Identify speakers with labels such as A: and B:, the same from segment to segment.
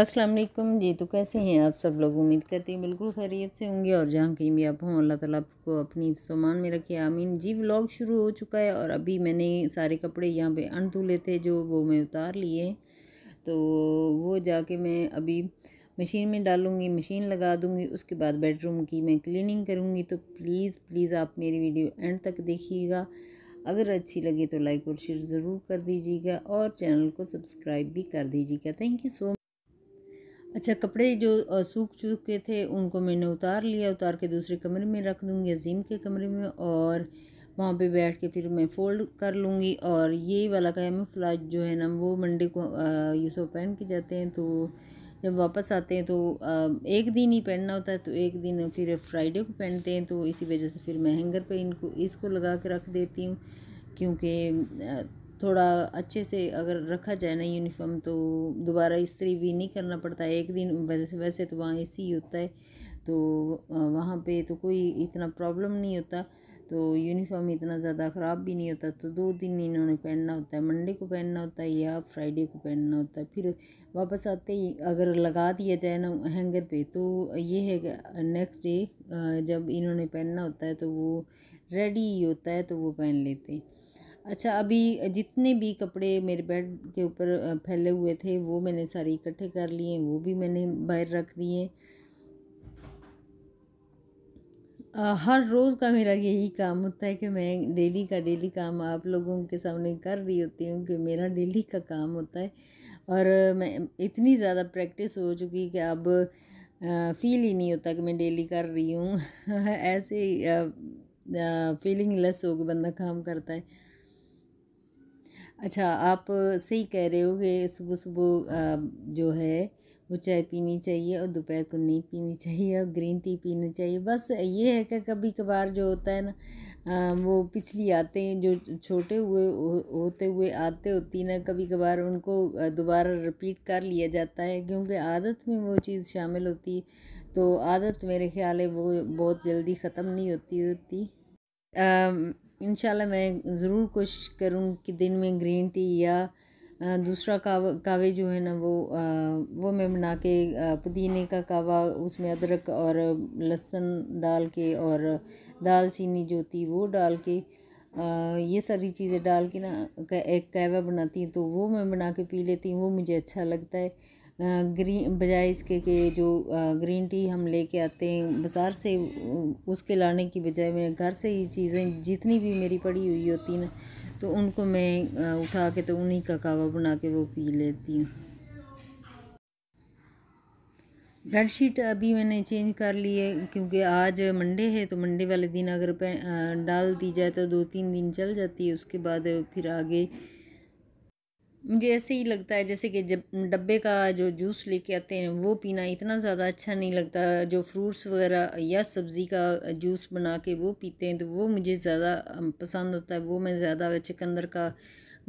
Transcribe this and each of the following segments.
A: अस्सलाम वालेकुम जी तो कैसे हैं आप सब लोग उम्मीद करते हैं बिल्कुल खैरियत से होंगे और जहाँ कहीं भी आप हों अल्लाह ताला आपको अपनी सामान में रखे आमीन जी व्लॉग शुरू हो चुका है और अभी मैंने सारे कपड़े यहाँ पे अनधुले थे जो वो मैं उतार लिए तो वो जाके मैं अभी मशीन में डालूँगी मशीन लगा दूँगी उसके बाद बेडरूम की मैं क्लिनिंग करूँगी तो प्लीज़ प्लीज़ आप मेरी वीडियो एंड तक देखिएगा अगर अच्छी लगे तो लाइक और शेयर ज़रूर कर दीजिएगा और चैनल को सब्सक्राइब भी कर दीजिएगा थैंक यू सो अच्छा कपड़े जो सूख चुके थे उनको मैंने उतार लिया उतार के दूसरे कमरे में रख दूँगी अजीम के कमरे में और वहाँ पे बैठ के फिर मैं फ़ोल्ड कर लूँगी और ये वाला कैम फ्लाज जो है ना वो मंडे को यूसो पहन के जाते हैं तो जब वापस आते हैं तो एक दिन ही पहनना होता है तो एक दिन फिर फ्राइडे को पहनते हैं तो इसी वजह से फिर मैं हैंगर पे इनको इसको लगा के रख देती हूँ क्योंकि थोड़ा अच्छे से अगर रखा जाए ना यूनिफॉर्म तो दोबारा इस्त्री भी नहीं करना पड़ता एक दिन वैसे वैसे तो वहाँ ए सी होता है तो वहाँ पे तो कोई इतना प्रॉब्लम नहीं होता तो यूनिफॉर्म इतना ज़्यादा ख़राब भी नहीं होता तो दो दिन इन्होंने पहनना होता है मंडे को पहनना होता है या फ्राइडे को पहनना होता है फिर वापस आते ही अगर लगा दिया जाए ना हैंगर पे तो ये है नेक्स्ट डे जब इन्होंने पहनना होता है तो वो रेडी होता है तो वो पहन लेते हैं अच्छा अभी जितने भी कपड़े मेरे बेड के ऊपर फैले हुए थे वो मैंने सारे इकट्ठे कर लिए वो भी मैंने बाहर रख दिए हर रोज़ का मेरा यही काम होता है कि मैं डेली का डेली काम आप लोगों के सामने कर रही होती हूँ कि मेरा डेली का काम होता है और मैं इतनी ज़्यादा प्रैक्टिस हो चुकी कि अब फील ही नहीं होता कि मैं डेली कर रही हूँ ऐसे फीलिंग लेस होकर बंदा काम करता है अच्छा आप सही कह रहे हो कि सुबह सुबह जो है वो चाय पीनी चाहिए और दोपहर को नहीं पीनी चाहिए और ग्रीन टी पीनी चाहिए बस ये है कि कभी कभार जो होता है ना वो पिछली आते जो छोटे हुए होते हुए आते होती ना कभी कभार उनको दोबारा रिपीट कर लिया जाता है क्योंकि आदत में वो चीज़ शामिल होती तो आदत मेरे ख्याल है वो बहुत जल्दी ख़त्म नहीं होती होती इनशाला मैं ज़रूर कोशिश करूँ कि दिन में ग्रीन टी या दूसरा कावा कावे जो है ना वो वो मैं बना के पुदीने का कावा उसमें अदरक और लहसुन डाल के और दालचीनी जो थी वो डाल के ये सारी चीज़ें डाल के ना एक कहवा बनाती हूँ तो वो मैं बना के पी लेती हूँ वो मुझे अच्छा लगता है ग्रीन बजाय इसके के जो ग्रीन टी हम लेके आते हैं बाज़ार से उसके लाने की बजाय मैं घर से ही चीज़ें जितनी भी मेरी पड़ी हुई होती ना तो उनको मैं उठा के तो उन्हीं का कावा बना के वो पी लेती हूँ बेडशीट अभी मैंने चेंज कर ली है क्योंकि आज मंडे है तो मंडे वाले दिन अगर डाल दी जाए तो दो तीन दिन चल जाती है उसके बाद फिर आगे मुझे ऐसे ही लगता है जैसे कि जब डब्बे का जो जूस लेके आते हैं वो पीना इतना ज़्यादा अच्छा नहीं लगता जो फ्रूट्स वगैरह या सब्ज़ी का जूस बना के वो पीते हैं तो वो मुझे ज़्यादा पसंद होता है वो मैं ज़्यादा चकंदर का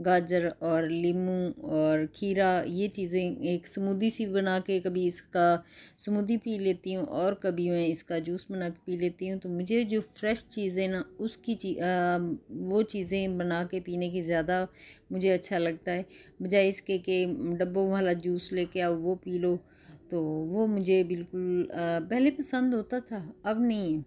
A: गाजर और लीमू और खीरा ये चीज़ें एक स्मूदी सी बना के कभी इसका स्मूदी पी लेती हूँ और कभी मैं इसका जूस बना के पी लेती हूँ तो मुझे जो फ्रेश चीज़ें ना उसकी आ, वो चीज़ें बना के पीने की ज़्यादा मुझे अच्छा लगता है बजाय इसके के डब्बों वाला जूस लेके आओ वो पी लो तो वो मुझे बिल्कुल पहले पसंद होता था अब नहीं है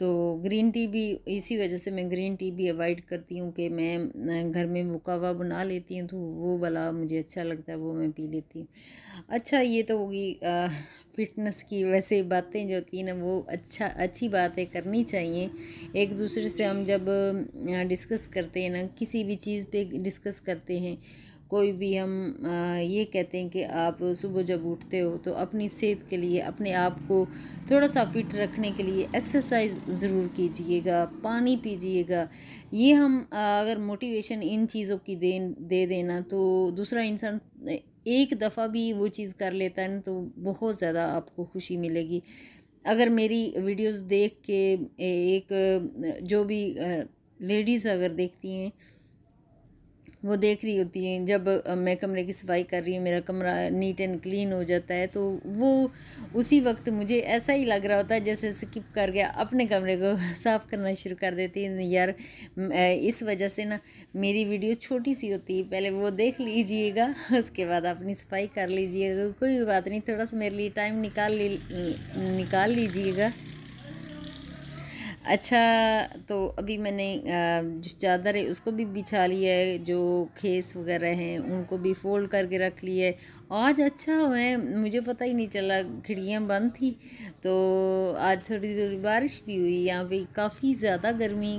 A: तो ग्रीन टी भी इसी वजह से मैं ग्रीन टी भी अवॉइड करती हूँ कि मैं घर में मुकावा बना लेती हूँ तो वो वाला मुझे अच्छा लगता है वो मैं पी लेती हूँ अच्छा ये तो होगी फिटनेस की वैसे बातें जो होती हैं ना वो अच्छा अच्छी बातें करनी चाहिए एक दूसरे से हम जब डिस्कस करते हैं ना किसी भी चीज़ पे डिस्कस करते हैं कोई भी हम ये कहते हैं कि आप सुबह जब उठते हो तो अपनी सेहत के लिए अपने आप को थोड़ा सा फिट रखने के लिए एक्सरसाइज ज़रूर कीजिएगा पानी पीजिएगा ये हम अगर मोटिवेशन इन चीज़ों की दे दे देना तो दूसरा इंसान एक दफ़ा भी वो चीज़ कर लेता है ना तो बहुत ज़्यादा आपको खुशी मिलेगी अगर मेरी वीडियोस देख के एक जो भी लेडीज़ अगर देखती हैं वो देख रही होती हैं जब मैं कमरे की सफाई कर रही हूँ मेरा कमरा नीट एंड क्लीन हो जाता है तो वो उसी वक्त मुझे ऐसा ही लग रहा होता है जैसे स्किप कर गया अपने कमरे को साफ़ करना शुरू कर देती है यार इस वजह से ना मेरी वीडियो छोटी सी होती है पहले वो देख लीजिएगा उसके बाद अपनी सफाई कर लीजिएगा कोई बात नहीं थोड़ा सा मेरे लिए टाइम निकाल ली निकाल लीजिएगा अच्छा तो अभी मैंने जो चादर है उसको भी बिछा लिया है जो खेस वगैरह हैं उनको भी फ़ोल्ड करके रख लिया है आज अच्छा है मुझे पता ही नहीं चला खिड़कियाँ बंद थी तो आज थोड़ी थोड़ी बारिश भी हुई यहाँ पे काफ़ी ज़्यादा गर्मी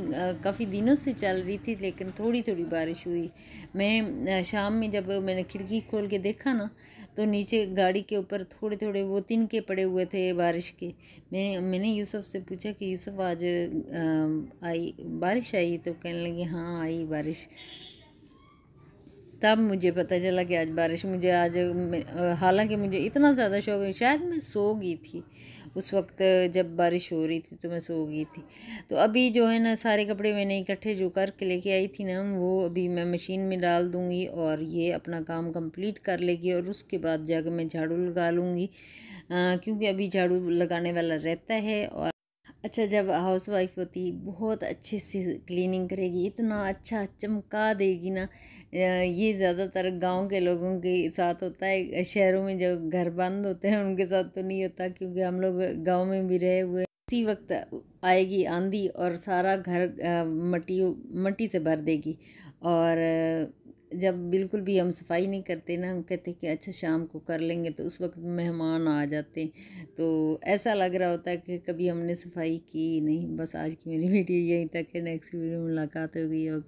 A: काफ़ी दिनों से चल रही थी लेकिन थोड़ी थोड़ी बारिश हुई मैं शाम में जब मैंने खिड़की खोल के देखा ना तो नीचे गाड़ी के ऊपर थोड़े थोड़े वो तिनके पड़े हुए थे बारिश के मैं मैंने यूसुफ से पूछा कि यूसुफ आज आई बारिश आई तो कहने लगे हाँ आई बारिश तब मुझे पता चला कि आज बारिश मुझे आज हालांकि मुझे इतना ज़्यादा शौक है शायद मैं सो गई थी उस वक्त जब बारिश हो रही थी तो मैं सो गई थी तो अभी जो है ना सारे कपड़े मैंने इकट्ठे जो करके लेके आई थी ना वो अभी मैं मशीन में डाल दूँगी और ये अपना काम कंप्लीट कर लेगी और उसके बाद जाकर मैं झाड़ू लगा लूँगी क्योंकि अभी झाड़ू लगाने वाला रहता है और अच्छा जब हाउस वाइफ होती बहुत अच्छे से क्लीनिंग करेगी इतना अच्छा चमका देगी ना ये ज़्यादातर गांव के लोगों के साथ होता है शहरों में जो घर बंद होते हैं उनके साथ तो नहीं होता क्योंकि हम लोग गांव में भी रहे हुए उसी वक्त आएगी आंधी और सारा घर मटी मट्टी से भर देगी और जब बिल्कुल भी हम सफाई नहीं करते ना हम कहते कि अच्छा शाम को कर लेंगे तो उस वक्त मेहमान आ जाते तो ऐसा लग रहा होता है कि कभी हमने सफाई की नहीं बस आज की मेरी वीडियो यहीं तक है नेक्स्ट वीडियो मुलाकात होगी होगी